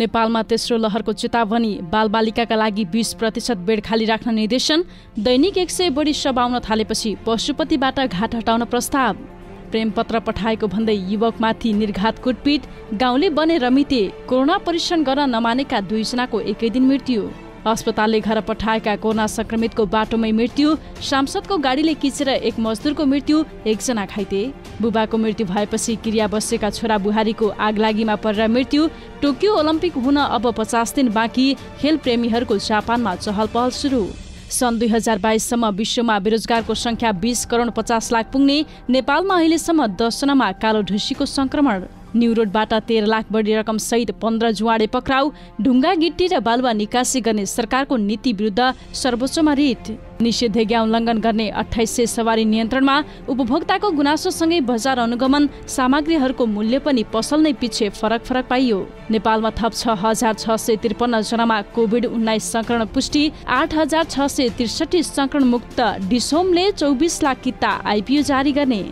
नेपालमा तेस्रो लहरको चेतावनी बालबालिकाका लागि बिस प्रतिशत बेड खाली राख्न निर्देशन दैनिक एक सय बढी सब आउन थालेपछि पशुपतिबाट घाट हटाउन प्रस्ताव प्रेमपत्र पठाएको भन्दै युवकमाथि निर्घात कुटपिट गाउँले बने रमिते कोरोना परीक्षण गर्न नमानेका दुईजनाको एकै दिन मृत्यु अस्पतालले घर पठाएका कोरोना संक्रमितको बाटोमै मृत्यु सांसदको गाडीले किचेर एक मजदुरको मृत्यु एकजना घाइते बुबाको मृत्यु भएपछि क्रिया बसेका छोरा बुहारीको आगलागीमा परेर मृत्यु टोकियो ओलम्पिक हुन अब पचास दिन बाँकी खेल प्रेमीहरूको जापानमा चहल पहल सुरु सन् दुई हजार बाइससम्म विश्वमा बेरोजगारको सङ्ख्या बिस करोड पचास लाख पुग्ने नेपालमा अहिलेसम्म दसजनामा कालो ढुसीको सङ्क्रमण न्युरोडबाट तेह्र लाख बढी रकमसहित पन्ध्र जुवाडे पक्राउ ढुङ्गा गिट्टी र बालुवा निकासी गर्ने सरकारको नीति विरुद्ध सर्वोच्चमा रिट निषेधाज्ञा उल्लङ्घन गर्ने अठाइस सय सवारी नियन्त्रणमा उपभोक्ताको गुनासोसँगै बजार अनुगमन सामग्रीहरूको मूल्य पनि पसल नै पछि फरक फरक पाइयो नेपालमा थप छ हजार छ सय त्रिपन्न जनामा कोभिड उन्नाइस संक्रमण पुष्टि आठ हजार छ सय त्रिसठी संक्रमण मुक्त डिसोमले चौबिस लाख किता आइपिओ जारी गर्ने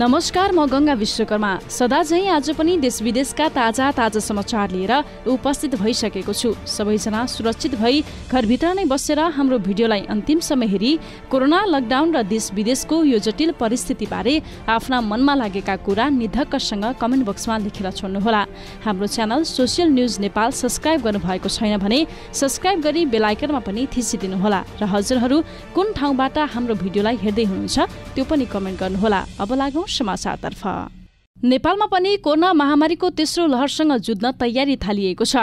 नमस्कार म गङ्गा विश्वकर्मा सदा आज पनि देश विदेशका ताजा ताजा समाचार लिएर उपस्थित भइसकेको छु सबैजना सुरक्षित भई घरभित्र नै बसेर हाम्रो भिडियोलाई अन्तिम समय हेरी कोरोना लकडाउन र देश विदेशको यो जटिल परिस्थितिबारे आफ्ना मनमा लागेका कुरा निधक्कसँग कमेन्ट बक्समा लेखेर छोड्नुहोला हाम्रो channel social news Nepal subscribe गर्नुभएको छैन भने सब्सक्राइब गरी बेलायकनमा पनि थिचिदिनुहोला र हजुरहरू कुन ठाउँबाट हाम्रो भिडियोलाई हेर्दै हुनुहुन्छ त्यो पनि कमेन्ट गर्नुहोला अब लागौँ समाचारतर्फ नेपालमा पनि कोरोना महामारीको तेस्रो लहरसँग जुझ्न तयारी थालिएको छ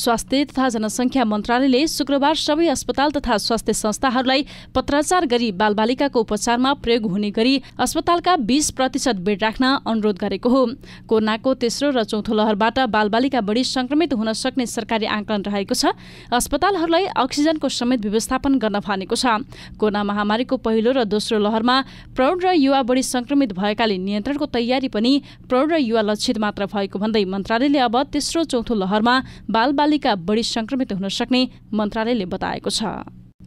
स्वास्थ्य तथा जनसङ्ख्या मन्त्रालयले शुक्रबार सबै अस्पताल तथा स्वास्थ्य संस्थाहरूलाई पत्राचार गरी बालबालिकाको उपचारमा प्रयोग हुने गरी अस्पतालका बीस प्रतिशत बेड राख्न अनुरोध गरेको हो कोरोनाको तेस्रो र चौथो लहरबाट बालबालिका बढी संक्रमित हुन सक्ने सरकारी आकलन रहेको छ अस्पतालहरूलाई अक्सिजनको समेत व्यवस्थापन गर्न भनेको छ कोरोना महामारीको पहिलो र दोस्रो लहरमा प्रौढ र युवा बढी संक्रमित भएकाले नियन्त्रणको तयारी पनि प्रौढ र युवा लक्षित मात्र भएको भन्दै मन्त्रालयले अब तेस्रो चौथो लहरमा बालबालिका बढी संक्रमित हुन सक्ने मन्त्रालयले बताएको छ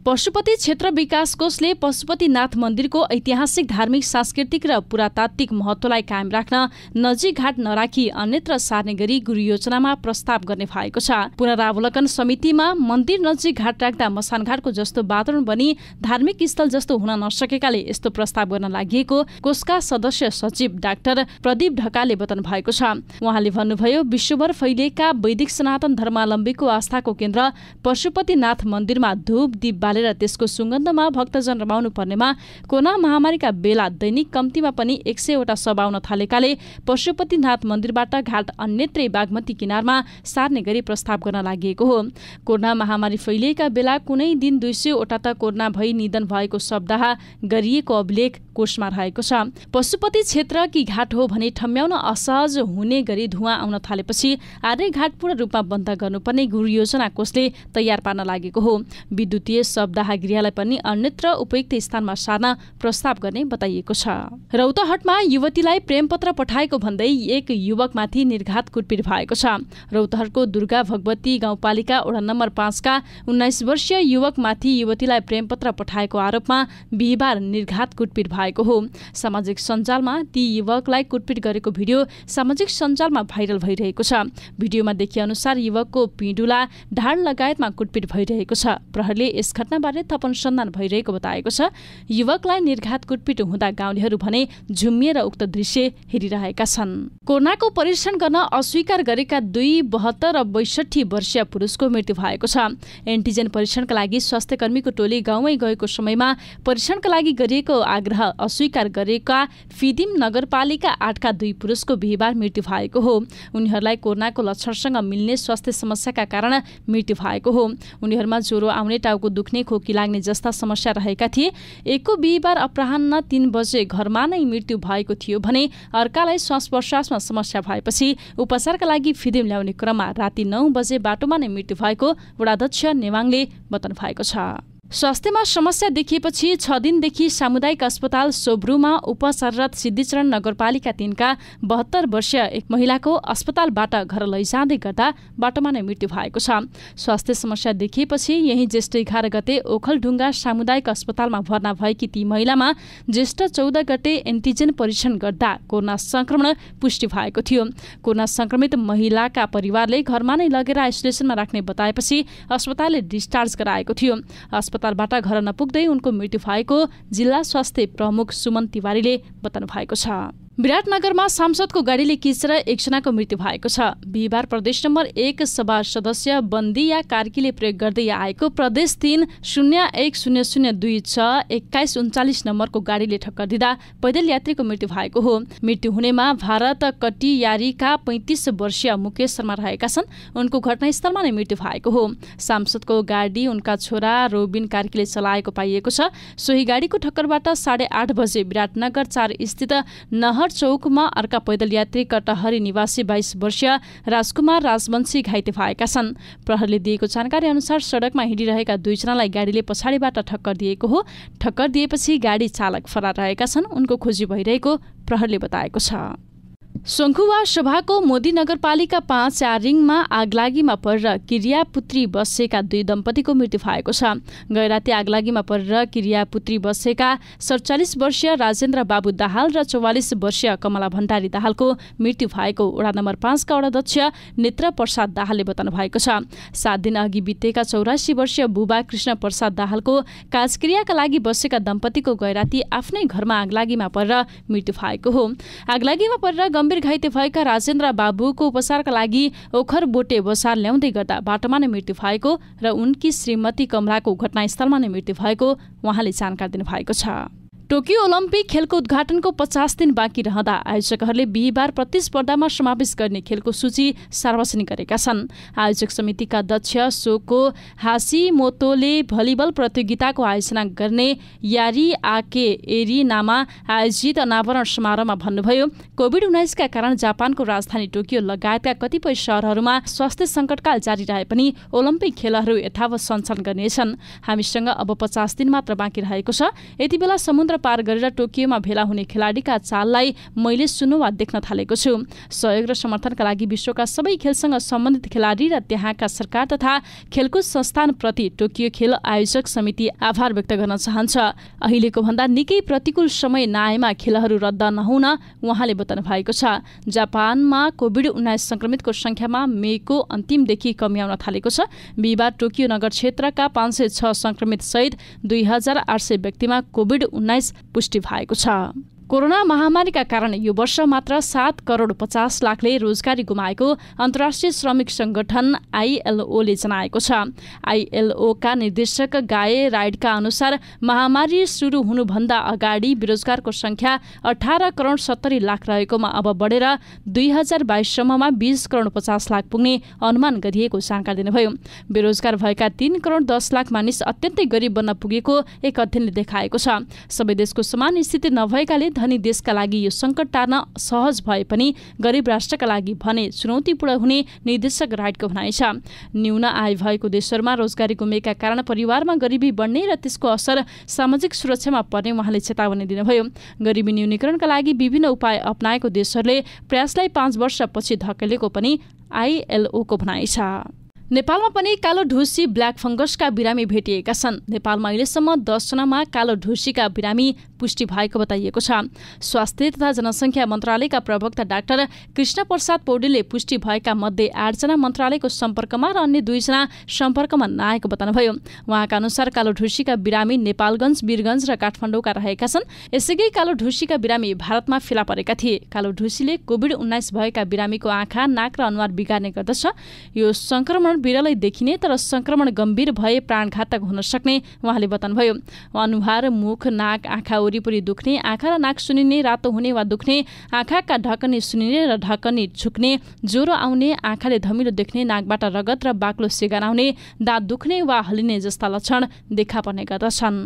पशुपति क्षेत्र विकास कोषले पशुपतिनाथ मन्दिरको ऐतिहासिक धार्मिक सांस्कृतिक र पुरातात्विक महत्त्वलाई कायम राख्न नजिक घाट नराखी अन्यत्र सार्ने गरी गुरु योजनामा प्रस्ताव गर्ने भएको छ पुनरावलोकन समितिमा मन्दिर नजिक घाट राख्दा मसानघाटको जस्तो वातावरण बनी धार्मिक स्थल जस्तो हुन नसकेकाले यस्तो प्रस्ताव गर्न लागि कोषका सदस्य सचिव डाक्टर प्रदीप ढकालले बताउनु भएको छ उहाँले भन्नुभयो विश्वभर फैलिएका वैदिक सनातन धर्मावलम्बीको आस्थाको केन्द्र पशुपतिनाथ मन्दिरमा धूप दिप हालेर त्यसको सुगन्धमा भक्तजन रमाउनु पर्नेमा कोरोना महामारीका बेला दैनिक कम्तीमा पनि एक सयवटा आउन थालेकाले पशुपतिनाथ मन्दिरबाट घाट अन्यत्रै बागमती किनारमा सार्ने गरी प्रस्ताव गर्न लागि हो कोरोना महामारी फैलिएका बेला कुनै दिन दुई सयवटा त कोरोना भई निधन भएको शब्दाह गरिएको अभिलेख कोषमा रहेको छ पशुपति क्षेत्र कि घाट हो भने ठम्याउन असहज हुने गरी धुवा आउन थालेपछि आर्य घाट पूर्ण रूपमा बन्द गर्नुपर्ने गुरु योजना कोषले तयार पार्न लागेको हो विद्युतीय शब्दाह गृहलाई पनि अन्यत्र उपयुक्त स्थानमा सार्न प्रस्ताव गर्ने बताइएको छ रौतहटमा युवतीलाई प्रेमपत्र पठाएको भन्दै एक युवकमाथि निर्घात कुटपिट भएको छ रौतहटको दुर्गा भगवती गाउँपालिका वडा नम्बर पाँचका उन्नाइस वर्षीय युवकमाथि युवतीलाई प्रेमपत्र पठाएको आरोपमा बिहिबार निर्घात कुटपिट भएको हो सामाजिक सञ्जालमा ती युवकलाई कुटपिट गरेको भिडियो सामाजिक सञ्जालमा भाइरल भइरहेको छ भिडियोमा देखिएअनुसार युवकको पिँडुला ढाड लगायतमा कुटपिट भइरहेको छ प्रहरले यस घटना घटनाबारे थप अनुसन्धान भइरहेको बताएको छ युवकलाई निर्घात कुटपिट हुँदा गाउँलेहरू भने झुम्मिएर उक्त दृश्य हेरिरहेका छन् कोरोनाको परीक्षण गर्न अस्वीकार गरेका दुई बहत्तर र बैसठी वर्षीय पुरुषको मृत्यु भएको छ एन्टिजेन परीक्षणका लागि स्वास्थ्य कर्मीको टोली गाउँमै गएको समयमा परीक्षणका लागि गरिएको आग्रह अस्वीकार गरेका फिदिम नगरपालिका आठका दुई पुरुषको बिहिबार मृत्यु भएको हो उनीहरूलाई कोरोनाको लक्षणसँग मिल्ने स्वास्थ्य समस्याका कारण मृत्यु भएको हो उनीहरूमा ज्वरो आउने टाउको दुख्ने खोकी लाग्ने जस्ता समस्या रहेका थिए एकको बिहिबार अपराह तीन बजे घरमा नै मृत्यु भएको थियो भने अर्कालाई श्वास प्रश्वासमा समस्या भएपछि उपचारका लागि फिदिम ल्याउने क्रममा राति नौ बजे बाटोमा नै मृत्यु भएको वडाध्यक्ष नेवाङले बताउनु भएको छ स्वास्थ्यमा समस्या देखिएपछि छ दिनदेखि सामुदायिक अस्पताल सोब्रुमा उपचाररत सिद्धिचरण नगरपालिका तिनका बहत्तर वर्षीय एक महिलाको अस्पतालबाट घर लैजाँदै गर्दा बाटोमा नै मृत्यु भएको छ स्वास्थ्य समस्या देखिएपछि यही ज्येष्ठ एघार गते ओखलढुङ्गा सामुदायिक अस्पतालमा भर्ना भएकी ती महिलामा ज्येष्ठ चौध गते एन्टिजेन परीक्षण गर्दा कोरोना संक्रमण पुष्टि भएको थियो कोरोना संक्रमित महिलाका परिवारले घरमा नै लगेर आइसोलेसनमा राख्ने बताएपछि अस्पतालले डिस्चार्ज गराएको थियो अस्पतालबाट घर नपुग्दै उनको मृत्यु भएको जिल्ला स्वास्थ्य प्रमुख सुमन तिवारीले बताउनु भएको छ विराटनगरमा सांसदको गाडीले किचेर एकजनाको मृत्यु भएको छ बिहिबार प्रदेश नम्बर एक सभा सदस्य बन्दी या कार्कीले प्रयोग गर्दै आएको प्रदेश तिन शून्य एक शून्य शून्य दुई छ एक्काइस उन्चालिस नम्बरको गाडीले ठक्कर दिँदा पैदल यात्रीको मृत्यु भएको हो मृत्यु हुनेमा भारत कटियारीका पैँतिस वर्षीय मुकेश शर्मा रहेका छन् उनको घटनास्थलमा नै मृत्यु भएको हो सांसदको गाडी उनका छोरा रोबिन कार्कीले चलाएको पाइएको छ सोही गाडीको ठक्करबाट साढे आठ बजे विराटनगर चार स्थित नह महर चौकमा अर्का पैदल यात्री कटहरी निवासी बाइस वर्षीय राजकुमार राजवंशी घाइते भएका छन् प्रहरले दिएको जानकारी अनुसार सडकमा हिँडिरहेका दुईजनालाई गाडीले पछाडिबाट ठक्कर दिएको हो ठक्कर दिएपछि गाडी चालक फरार रहेका छन् उनको खोजी भइरहेको प्रहरले बताएको छ सङ्खुवा सभाको मोदी नगरपालिका पाँच चारिङमा आगलागीमा परेर किरियापुत्री बसेका दुई दम्पतिको मृत्यु भएको छ गैराती आगलागीमा परेर किरियापुत्री बसेका सडचालिस वर्षीय राजेन्द्र बाबु दाहाल र चौवालिस वर्षीय कमला भण्डारी दाहालको मृत्यु भएको वडा नम्बर पाँचका वडाध्यक्ष नेत्र प्रसाद दाहालले बताउनु भएको छ सात दिन अघि बितेका चौरासी वर्षीय बुबा कृष्ण प्रसाद दाहालको काजक्रियाका लागि बसेका दम्पतिको गैराती आफ्नै घरमा आगलागीमा परेर मृत्यु भएको हो आगलागीमा परेर गम्भीर घाइते भएका राजेन्द्र बाबुको उपचारका लागि ओखर बोटे बसार ल्याउँदै गर्दा बाटोमा नै मृत्यु भएको र उनकी श्रीमती कमलाको घटनास्थलमा नै मृत्यु भएको उहाँले जानकारी दिनुभएको छ टोकियो ओलम्पिक खेलको उद्घाटनको पचास दिन बाँकी रहँदा आयोजकहरूले बिहिबार प्रतिस्पर्धामा समावेश गर्ने खेलको सूची सार्वजनिक गरेका छन् आयोजक समितिका अध्यक्ष सोको हासी मोतोले भलिबल प्रतियोगिताको आयोजना गर्ने यारी आके एरिनामा आयोजित अनावरण समारोहमा भन्नुभयो कोभिड उन्नाइसका कारण जापानको राजधानी टोकियो लगायतका कतिपय सहरहरूमा स्वास्थ्य सङ्कटकाल जारी रहे पनि ओलम्पिक खेलहरू यथावत सञ्चालन गर्नेछन् हामीसँग अब पचास दिन मात्र बाँकी रहेको छ यति समुद्र पार गरेर टोकियोमा भेला हुने खेलाडीका चाललाई मैले सुन्नु वा देख्न थालेको छु सहयोग र समर्थनका लागि विश्वका सबै खेलसँग सम्बन्धित खेलाडी र त्यहाँका सरकार तथा खेलकुद संस्थानप्रति टोकियो खेल आयोजक समिति आभार व्यक्त गर्न चाहन्छ अहिलेको भन्दा निकै प्रतिकूल समय नआएमा खेलहरू रद्द नहुन उहाँले बताउनु भएको छ जापानमा कोभिड उन्नाइस संक्रमितको संख्यामा मेको अन्तिमदेखि कमी आउन थालेको छ बिहिबार टोकियो नगर क्षेत्रका पाँच सय छ संक्रमित सहित दुई हजार आठ सय व्यक्तिमा कोभिड उन्नाइस पुष्टि भएको छ कोरोना महामारीका कारण यो वर्ष मात्र सात करोड पचास लाखले रोजगारी गुमाएको अन्तर्राष्ट्रिय श्रमिक सङ्गठन आइएलओले जनाएको छ आइएलओका निर्देशक गाए राइडका अनुसार महामारी सुरु हुनुभन्दा अगाडि बेरोजगारको सङ्ख्या अठार करोड सत्तरी लाख रहेकोमा अब बढेर दुई हजार बाइससम्ममा बिस करोड पचास लाख पुग्ने अनुमान गरिएको जानकारी दिनुभयो बेरोजगार भएका तीन करोड दस लाख मानिस अत्यन्तै गरिब बन्न पुगेको एक अध्ययनले देखाएको छ सबै देशको समान स्थिति नभएकाले धनी देशका लागि यो सङ्कट टार्न सहज भए पनि गरिब राष्ट्रका लागि भने चुनौतीपूर्ण हुने निर्देशक राइटको भनाइ छ न्यून आय भएको देशहरूमा रोजगारी गुमेका कारण परिवारमा गरिबी बढ्ने र त्यसको असर सामाजिक सुरक्षामा पर्ने उहाँले चेतावनी दिनुभयो गरिबी न्यूनीकरणका लागि विभिन्न उपाय अप्नाएको देशहरूले प्रयासलाई पाँच वर्षपछि धकेलेको पनि आइएलओको भनाइ छ नेपालमा पनि कालो ढुसी ब्ल्याक फङ्गसका बिरामी भेटिएका छन् नेपालमा अहिलेसम्म दसजनामा कालो ढुसीका बिरामी पुष्टि भएको बताइएको छ स्वास्थ्य तथा जनसङ्ख्या मन्त्रालयका प्रवक्ता डाक्टर कृष्ण प्रसाद पौडेलले पुष्टि भएका मध्ये आठजना मन्त्रालयको सम्पर्कमा र अन्य दुईजना सम्पर्कमा नआएको बताउनुभयो उहाँका अनुसार कालो ढुसीका बिरामी नेपालगञ्ज वीरगञ्ज र काठमाडौँका रहेका छन् यसैकै कालो ढुसीका बिरामी भारतमा फेला परेका थिए कालो ढुसीले कोभिड उन्नाइस भएका बिरामीको आँखा नाक र अनुहार बिगार्ने गर्दछ यो सङ्क्रमण सङ्क्रमण विरलै देखिने तर संक्रमण गम्भीर भए प्राणघातक हुन सक्ने उहाँले बताउनुभयो अनुहार मुख नाक आँखा वरिपरि दुख्ने आँखा र नाक सुनिने रातो हुने वा दुख्ने आँखाका ढकनी सुनिने र ढकनी झुक्ने ज्वरो आउने आँखाले धमिलो देख्ने नाकबाट रगत र बाक्लो सिगार आउने दाँत दुख्ने वा हलिने जस्ता लक्षण देखा पर्ने गर्दछन्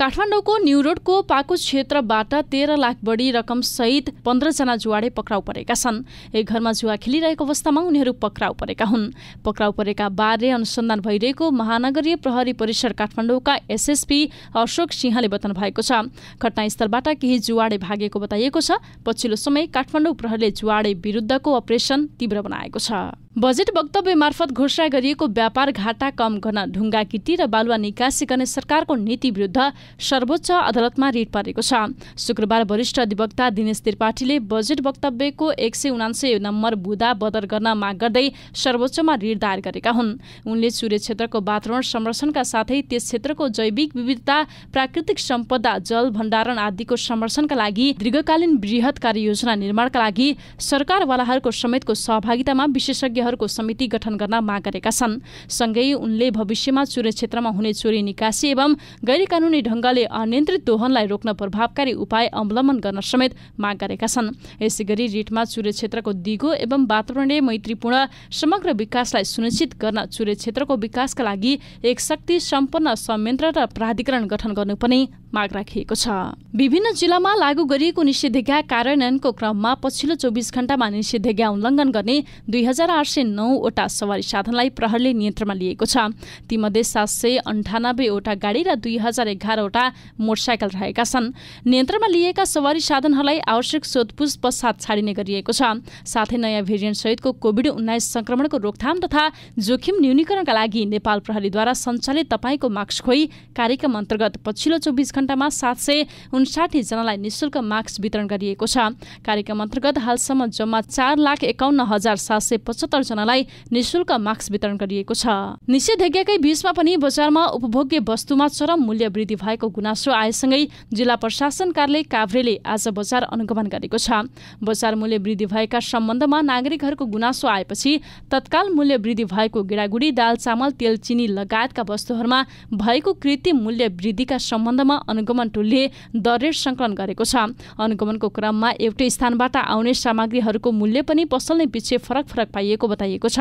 काठमाडौँको न्यू रोडको पाको क्षेत्रबाट तेह्र लाख बढी रकमसहित पन्ध्रजना जुवाडे पक्राउ परेका छन् एक घरमा जुवा खेलिरहेको अवस्थामा उनीहरू पक्राउ परेका हुन् पक्राउ परेका बारे अनुसन्धान भइरहेको महानगरीय प्रहरी परिसर काठमाडौँका एसएसपी अशोक सिंहले बताउनु भएको छ घटनास्थलबाट केही जुवाडे भागेको बताइएको छ पछिल्लो समय काठमाडौँ प्रहरीले जुवाडे विरुद्धको अपरेसन तीव्र बनाएको छ बजेट वक्तव्य मार्फत घोषणा गरिएको व्यापार घाटा कम गर्न ढुङ्गा किटी र बालुवा निकासी गर्ने सरकारको नीति विरुद्ध सर्वोच्च अदालतमा रिट परेको छ शुक्रबार वरिष्ठ अधिवक्ता दिनेश त्रिपाठीले बजेट वक्तव्यको एक सय उनान्सय नम्बर बुदा बदर गर्न माग गर्दै सर्वोच्चमा रिट दायर गरेका हुन् उनले सूर्य क्षेत्रको वातावरण संरक्षणका साथै त्यस क्षेत्रको जैविक विविधता प्राकृतिक सम्पदा जल भण्डारण आदिको संरक्षणका लागि दीर्घकालीन वृहत कार्ययोजना निर्माणका लागि सरकारवालाहरूको समेतको सहभागितामा विशेषज्ञ विशेषज्ञहरूको समिति गठन गर्न माग गरेका छन् सँगै उनले भविष्यमा चुरे क्षेत्रमा हुने चोरी निकासी एवं गैर कानुनी ढङ्गले अनियन्त्रित दोहनलाई रोक्न प्रभावकारी उपाय अवलम्बन गर्न समेत माग गरेका छन् यसै गरी रिटमा चुरे क्षेत्रको दिगो एवं वातावरणीय मैत्रीपूर्ण समग्र विकासलाई सुनिश्चित गर्न चुरे क्षेत्रको विकासका लागि एक शक्ति सम्पन्न संयन्त्र र प्राधिकरण गठन गर्नु पनि माग राखिएको छ विभिन्न जिल्लामा लागू गरिएको निषेधाज्ञा कार्यान्वयनको क्रममा पछिल्लो चौबिस घण्टामा निषेधाज्ञा उल्लङ्घन गर्ने दुई हजार आठ सय नौवटा सवारी साधनलाई प्रहरले नियन्त्रणमा लिएको छ तीमध्ये सात सय अन्ठानब्बेवटा गाडी र दुई हजार एघारवटा मोटरसाइकल रहेका छन् नियन्त्रणमा लिएका सवारी साधनहरूलाई आवश्यक सोधपुछ पश्चात छाडिने गरिएको छ साथै नयाँ भेरिएन्ट सहितको कोभिड उन्नाइस संक्रमणको रोकथाम तथा जोखिम न्यूनीकरणका लागि नेपाल प्रहरीद्वारा सञ्चालित तपाईँको मास्क खोई कार्यक्रम अन्तर्गत पछिल्लो चौबिस घण्टामा सात सय जनालाई निशुल्क मास्क वितरण गरिएको छ कार्यक्रम अन्तर्गत हालसम्म जम्मा चार लाख एकाउन्न हजार सात सय पचहत्तर जनालाई निशुल्क मास्क वितरण गरिएको छ निषेधाज्ञाकै बीचमा पनि बजारमा उपभोग्य वस्तुमा चरम मूल्य वृद्धि भएको गुनासो आएसँगै जिल्ला प्रशासन कार्यालय काभ्रेले आज बजार अनुगमन गरेको छ बजार मूल्य वृद्धि भएका सम्बन्धमा नागरिकहरूको गुनासो आएपछि तत्काल मूल्य वृद्धि भएको गेडागुडी दाल चामल तेल चिनी लगायतका वस्तुहरूमा भएको कृत्रिम मूल्य वृद्धिका सम्बन्धमा अनुगमन टोलले दरेर सङ्कलन गरेको छ अनुगमनको क्रममा एउटै स्थानबाट आउने सामग्रीहरूको मूल्य पनि पसल नै पछि फरक फरक पाइएको बताइएको छ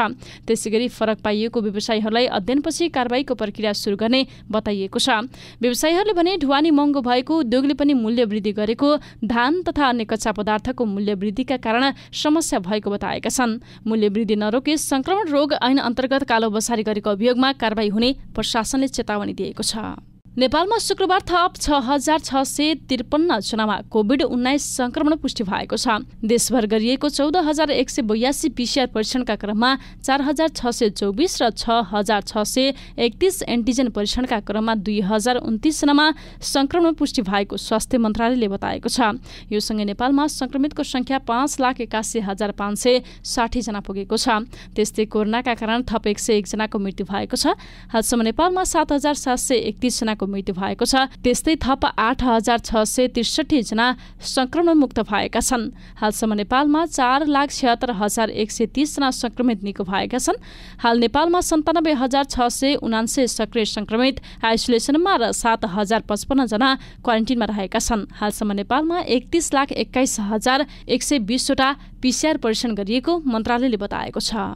त्यसै गरी फरक पाइएको व्यवसायीहरूलाई अध्ययनपछि कारवाहीको प्रक्रिया सुरु गर्ने बताइएको छ व्यवसायीहरूले भने ढुवानी महँगो भएको उद्योगले पनि मूल्य वृद्धि गरेको धान तथा अन्य कच्चा पदार्थको मूल्य वृद्धिका कारण समस्या भएको बताएका छन् मूल्य वृद्धि नरोके संक्रमण रोग ऐन अन्तर्गत कालो बसारी गरेको अभियोगमा कारवाही हुने प्रशासनले चेतावनी दिएको छ नेपालमा शुक्रबार थप छ हजार छ सय त्रिपन्न जनामा कोभिड उन्नाइस संक्रमण पुष्टि भएको छ देशभर गरिएको चौध हजार एक सय बयासी पिसिआर परीक्षणका क्रममा चार हजार छ सय चौबिस र छ हजार छ सय एकतिस एन्टिजेन परीक्षणका क्रममा दुई हजार उन्तिसजनामा संक्रमण पुष्टि भएको स्वास्थ्य मन्त्रालयले बताएको छ यो सँगै नेपालमा संक्रमितको संख्या पाँच लाख एकासी हजार पाँच सय साठीजना पुगेको छ त्यस्तै कोरोनाका कारण थप एक सय एकजनाको मृत्यु भएको छ हालसम्म नेपालमा सात हजार सात सय एकतिसजनाको मृत्यु भएको छ त्यस्तै थप आठ हजार छ सय त्रिसठी जना सङ्क्रमणमुक्त भएका छन् हालसम्म नेपालमा चार लाख छिहत्तर हजार एक सय तिसजना सङ्क्रमित निको भएका छन् हाल नेपालमा सन्तानब्बे हजार छ सय उनासे सक्रिय सङ्क्रमित आइसोलेसनमा र सात हजार पचपन्नजना क्वारेन्टिनमा रहेका छन् हालसम्म नेपालमा एकतिस लाख एक्काइस हजार एक सय बिसवटा पिसिआर परीक्षण गरिएको मन्त्रालयले बताएको छ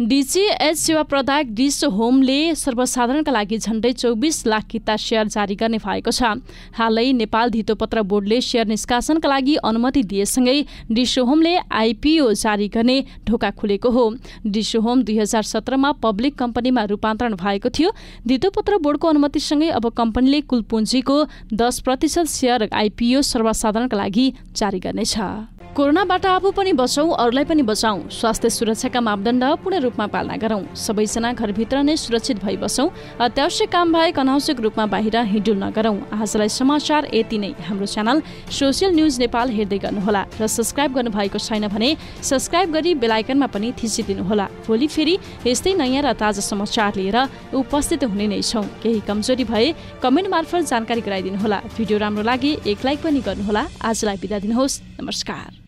डिजिएच सेवा प्रदायक डिस होमले सर्वसाधारणका लागि झण्डै चौबिस लाख किता सेयर जारी गर्ने भएको छ हालै नेपाल धितोपत्र बोर्डले सेयर निष्कासनका लागि अनुमति दिएसँगै डिस होमले आइपिओ जारी गर्ने ढोका खुलेको हो डिस होम दुई हजार सत्रमा पब्लिक कम्पनीमा रूपान्तरण भएको थियो धितोपत्र बोर्डको अनुमतिसँगै अब कम्पनीले कुल पुँजीको दस प्रतिशत सेयर आइपिओ सर्वसाधारणका लागि जारी गर्नेछ कोरोनाबाट आफू पनि बचौँ अरूलाई पनि बचाउँ स्वास्थ्य सुरक्षाका मापदण्ड पूर्ण रूपमा पालना गरौँ सबैजना घरभित्र नै सुरक्षित भई बसौँ अत्यावश्यक काम बाहेक अनावश्यक रूपमा बाहिर हिँडुल नगरौँ आजलाई समाचार यति नै हाम्रो च्यानल सोसियल न्युज नेपाल हेर्दै गर्नुहोला र सब्सक्राइब भएको छैन भने सब्सक्राइब गरी बेलायकनमा पनि थिचिदिनुहोला भोलि फेरि यस्तै नयाँ र ताजा समाचार लिएर उपस्थित हुने नै छौँ केही कमजोरी भए कमेन्ट मार्फत जानकारी गराइदिनुहोला भिडियो राम्रो लागे एक लाइक पनि गर्नुहोला आजलाई बिदा दिनुहोस् नमस्कार